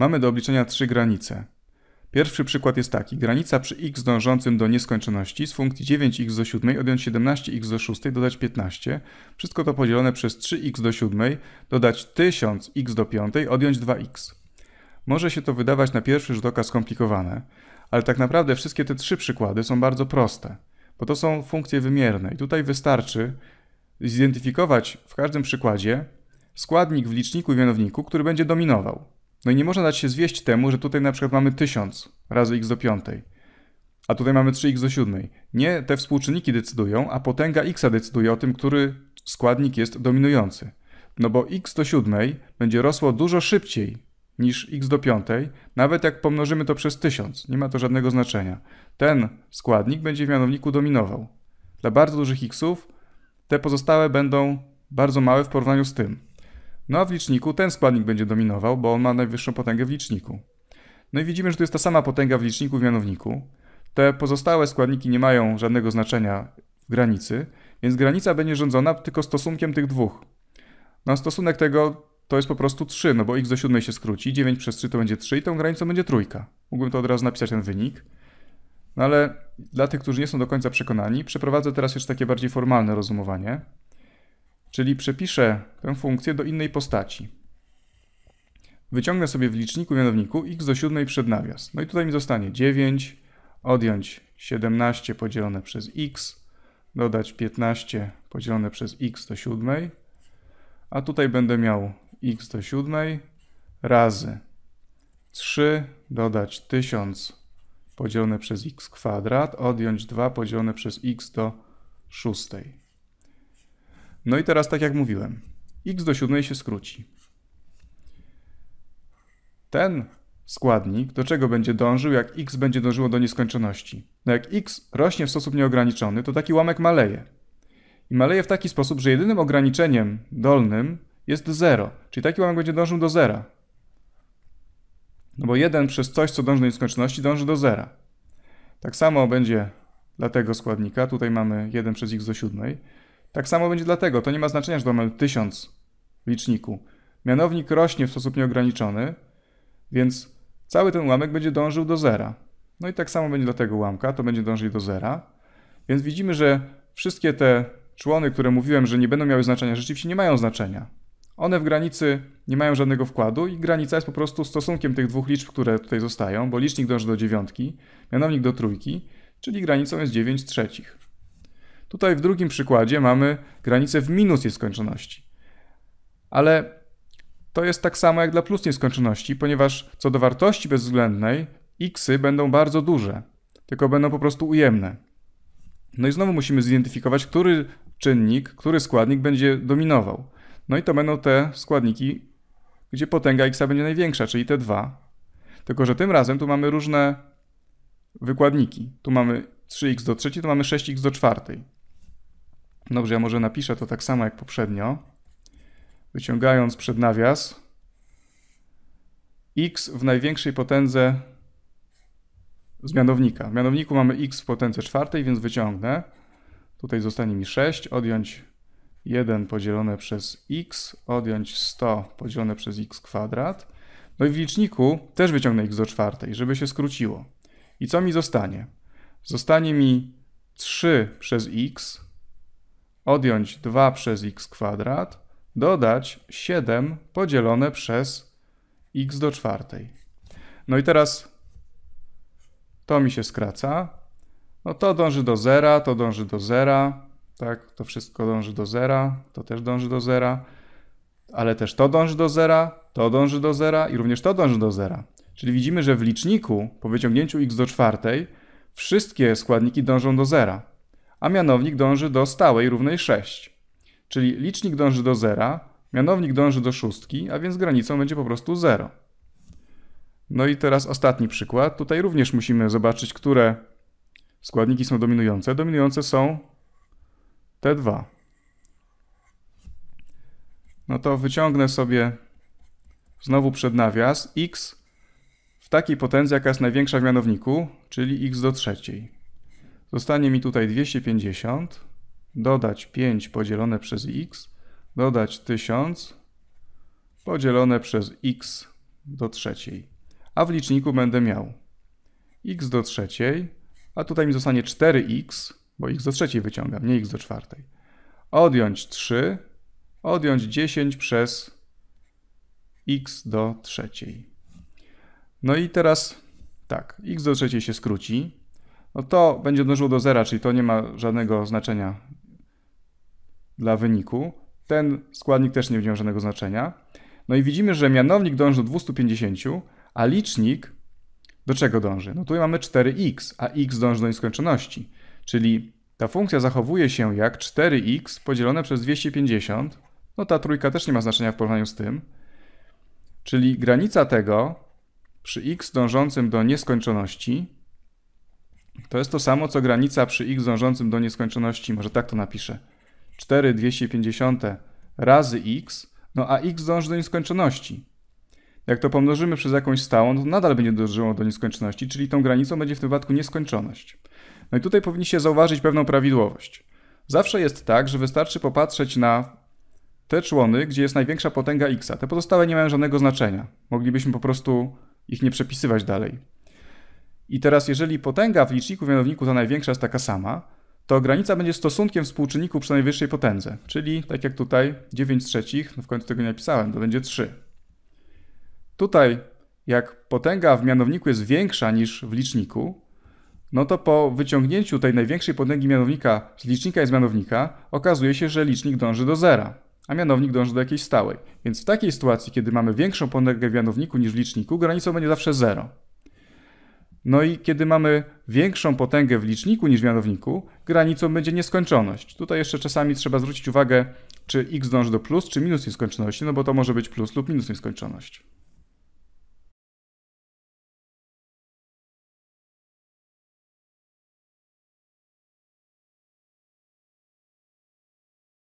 Mamy do obliczenia trzy granice. Pierwszy przykład jest taki. Granica przy x dążącym do nieskończoności z funkcji 9x do 7 odjąć 17x do 6, dodać 15. Wszystko to podzielone przez 3x do 7, dodać 1000x do 5, odjąć 2x. Może się to wydawać na pierwszy rzut oka skomplikowane, ale tak naprawdę wszystkie te trzy przykłady są bardzo proste, bo to są funkcje wymierne i tutaj wystarczy zidentyfikować w każdym przykładzie składnik w liczniku i mianowniku, który będzie dominował. No i nie można dać się zwieść temu, że tutaj na przykład mamy 1000 razy x do piątej, a tutaj mamy 3x do siódmej. Nie te współczynniki decydują, a potęga x decyduje o tym, który składnik jest dominujący. No bo x do siódmej będzie rosło dużo szybciej niż x do piątej, nawet jak pomnożymy to przez 1000. Nie ma to żadnego znaczenia. Ten składnik będzie w mianowniku dominował. Dla bardzo dużych xów te pozostałe będą bardzo małe w porównaniu z tym. No a w liczniku ten składnik będzie dominował, bo on ma najwyższą potęgę w liczniku. No i widzimy, że to jest ta sama potęga w liczniku w mianowniku. Te pozostałe składniki nie mają żadnego znaczenia w granicy, więc granica będzie rządzona tylko stosunkiem tych dwóch. No a stosunek tego to jest po prostu 3, no bo x do 7 się skróci, 9 przez 3 to będzie 3 i tą granicą będzie trójka. Mógłbym to od razu napisać ten wynik. No ale dla tych, którzy nie są do końca przekonani, przeprowadzę teraz jeszcze takie bardziej formalne rozumowanie czyli przepiszę tę funkcję do innej postaci. Wyciągnę sobie w liczniku mianowniku x do 7 przed nawias. No i tutaj mi zostanie 9, odjąć 17 podzielone przez x, dodać 15 podzielone przez x do 7, a tutaj będę miał x do 7 razy 3 dodać 1000 podzielone przez x kwadrat, odjąć 2 podzielone przez x do 6. No i teraz tak jak mówiłem, x do 7 się skróci. Ten składnik do czego będzie dążył, jak x będzie dążyło do nieskończoności? No jak x rośnie w sposób nieograniczony, to taki łamek maleje. I maleje w taki sposób, że jedynym ograniczeniem dolnym jest 0, czyli taki łamek będzie dążył do zera. No bo 1 przez coś, co dąży do nieskończoności, dąży do zera. Tak samo będzie dla tego składnika. Tutaj mamy 1 przez x do 7. Tak samo będzie dlatego. To nie ma znaczenia, że mamy 1000 w liczniku. Mianownik rośnie w sposób nieograniczony, więc cały ten ułamek będzie dążył do zera. No i tak samo będzie dla tego ułamka, to będzie dążyć do zera. Więc widzimy, że wszystkie te człony, które mówiłem, że nie będą miały znaczenia, rzeczywiście nie mają znaczenia. One w granicy nie mają żadnego wkładu i granica jest po prostu stosunkiem tych dwóch liczb, które tutaj zostają, bo licznik dąży do dziewiątki, mianownik do trójki, czyli granicą jest 9 trzecich. Tutaj w drugim przykładzie mamy granicę w minus nieskończoności. Ale to jest tak samo jak dla plus nieskończoności, ponieważ co do wartości bezwzględnej, xy będą bardzo duże, tylko będą po prostu ujemne. No i znowu musimy zidentyfikować, który czynnik, który składnik będzie dominował. No i to będą te składniki, gdzie potęga x będzie największa, czyli te dwa. Tylko, że tym razem tu mamy różne wykładniki. Tu mamy 3x do trzeciej, tu mamy 6x do czwartej. Dobrze, ja może napiszę to tak samo jak poprzednio. Wyciągając przed nawias x w największej potędze z mianownika. W mianowniku mamy x w potędze czwartej, więc wyciągnę. Tutaj zostanie mi 6, odjąć 1 podzielone przez x, odjąć 100 podzielone przez x kwadrat. No i w liczniku też wyciągnę x do czwartej, żeby się skróciło. I co mi zostanie? Zostanie mi 3 przez x odjąć 2 przez x kwadrat, dodać 7 podzielone przez x do czwartej. No i teraz to mi się skraca. No to dąży do zera, to dąży do zera, tak? To wszystko dąży do zera, to też dąży do zera, ale też to dąży do zera, to dąży do zera i również to dąży do zera. Czyli widzimy, że w liczniku po wyciągnięciu x do czwartej wszystkie składniki dążą do zera a mianownik dąży do stałej równej 6. Czyli licznik dąży do zera, mianownik dąży do szóstki, a więc granicą będzie po prostu 0. No i teraz ostatni przykład. Tutaj również musimy zobaczyć, które składniki są dominujące. Dominujące są te dwa. No to wyciągnę sobie znowu przed nawias x w takiej potencji, jaka jest największa w mianowniku, czyli x do trzeciej. Zostanie mi tutaj 250, dodać 5 podzielone przez x, dodać 1000 podzielone przez x do trzeciej. A w liczniku będę miał x do trzeciej, a tutaj mi zostanie 4x, bo x do trzeciej wyciągam, nie x do czwartej. Odjąć 3, odjąć 10 przez x do trzeciej. No i teraz tak, x do trzeciej się skróci, no to będzie dążyło do zera, czyli to nie ma żadnego znaczenia dla wyniku. Ten składnik też nie będzie miał żadnego znaczenia. No i widzimy, że mianownik dąży do 250, a licznik do czego dąży? No tu mamy 4x, a x dąży do nieskończoności. Czyli ta funkcja zachowuje się jak 4x podzielone przez 250. No ta trójka też nie ma znaczenia w porównaniu z tym. Czyli granica tego przy x dążącym do nieskończoności to jest to samo, co granica przy x dążącym do nieskończoności, może tak to napiszę. 4,250 razy x, no a x dąży do nieskończoności. Jak to pomnożymy przez jakąś stałą, to nadal będzie dążyło do nieskończoności, czyli tą granicą będzie w tym wypadku nieskończoność. No i tutaj powinniście zauważyć pewną prawidłowość. Zawsze jest tak, że wystarczy popatrzeć na te człony, gdzie jest największa potęga x. Te pozostałe nie mają żadnego znaczenia. Moglibyśmy po prostu ich nie przepisywać dalej. I teraz, jeżeli potęga w liczniku mianowniku ta największa jest taka sama, to granica będzie stosunkiem współczynników przy najwyższej potędze, czyli tak jak tutaj 9 trzecich, no w końcu tego nie napisałem, to będzie 3. Tutaj, jak potęga w mianowniku jest większa niż w liczniku, no to po wyciągnięciu tej największej potęgi mianownika z licznika i z mianownika, okazuje się, że licznik dąży do zera, a mianownik dąży do jakiejś stałej. Więc w takiej sytuacji, kiedy mamy większą potęgę w mianowniku niż w liczniku, granicą będzie zawsze 0. No i kiedy mamy większą potęgę w liczniku niż w mianowniku, granicą będzie nieskończoność. Tutaj jeszcze czasami trzeba zwrócić uwagę, czy x dąży do plus, czy minus nieskończoności, no bo to może być plus lub minus nieskończoność.